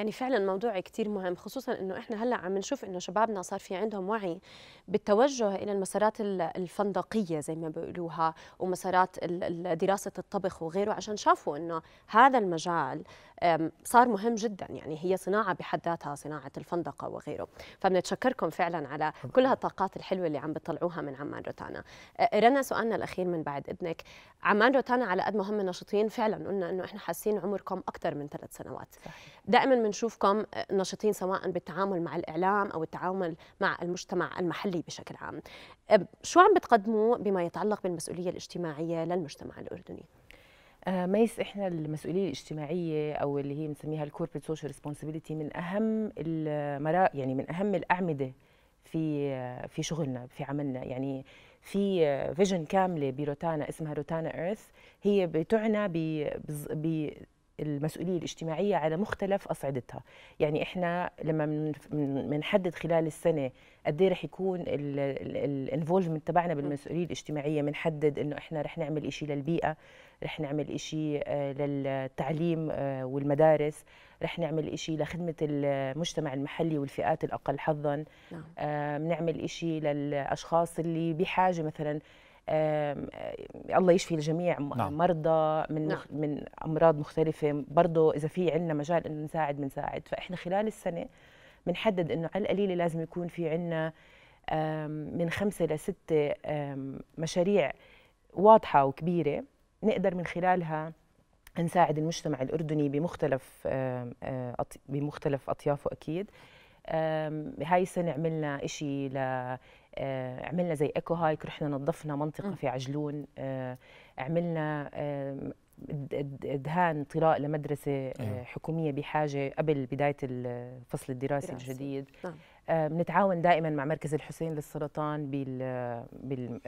يعني فعلا موضوع كثير مهم خصوصا انه احنا هلا عم نشوف انه شبابنا صار في عندهم وعي بالتوجه الى المسارات الفندقيه زي ما بيقولوها ومسارات دراسه الطبخ وغيره عشان شافوا انه هذا المجال صار مهم جدا يعني هي صناعه بحد ذاتها صناعه الفندقه وغيره فبنتشكركم فعلا على كل هالطاقات الحلوه اللي عم بتطلعوها من عمان روتانا آه، رنا سؤالنا الاخير من بعد اذنك عمان روتانا على قد ما هم نشيطين فعلا قلنا انه احنا حاسين عمركم اكثر من ثلاث سنوات دائما من بنشوفكم نشطين سواء بالتعامل مع الإعلام أو التعامل مع المجتمع المحلي بشكل عام أه، شو عم بتقدموا بما يتعلق بالمسؤولية الاجتماعية للمجتمع الأردني؟ أه، ميس احنا المسؤوليه الاجتماعيه او اللي هي بنسميها الكوربريت سوشيال ريسبونسبيلتي من اهم المرا يعني من اهم الاعمده في في شغلنا في عملنا يعني في فيجن كامله بروتانا اسمها روتانا ايرث هي بتعنى المسؤوليه الاجتماعيه على مختلف اصعدتها يعني احنا لما بنحدد خلال السنه قد ايه رح يكون الانفولفمنت تبعنا بالمسؤوليه الاجتماعيه بنحدد انه احنا رح نعمل شيء للبيئه رح نعمل شيء آه، للتعليم آه، والمدارس رح نعمل شيء لخدمة المجتمع المحلي والفئات الأقل حظا نعم. آه، بنعمل شيء للأشخاص اللي بحاجة مثلا الله يشفي الجميع نعم. مرضى من نعم. من امراض مختلفه برضه اذا في عندنا مجال انه نساعد بنساعد فاحنا خلال السنه بنحدد انه على القليله لازم يكون في عندنا من خمسه ستة مشاريع واضحه وكبيره نقدر من خلالها نساعد المجتمع الاردني بمختلف بمختلف اطيافه اكيد هاي السنه عملنا شيء ل آه، عملنا زي ايكو هايك رحنا نظفنا منطقه في عجلون آه، عملنا دهان طلاء لمدرسة آه، أيوه. حكومية بحاجة قبل بداية الفصل الدراسي الجديد نعم. بنتعاون دائما مع مركز الحسين للسرطان بال, بال...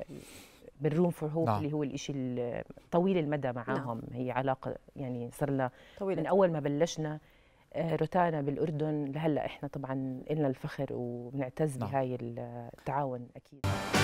بالروم فور هوب نعم. اللي هو الشيء الطويل المدى معاهم نعم. هي علاقة يعني صرنا من أول ما بلشنا آه، روتانا بالاردن لهلا احنا طبعا لنا الفخر وبنعتز نعم. بهاي التعاون اكيد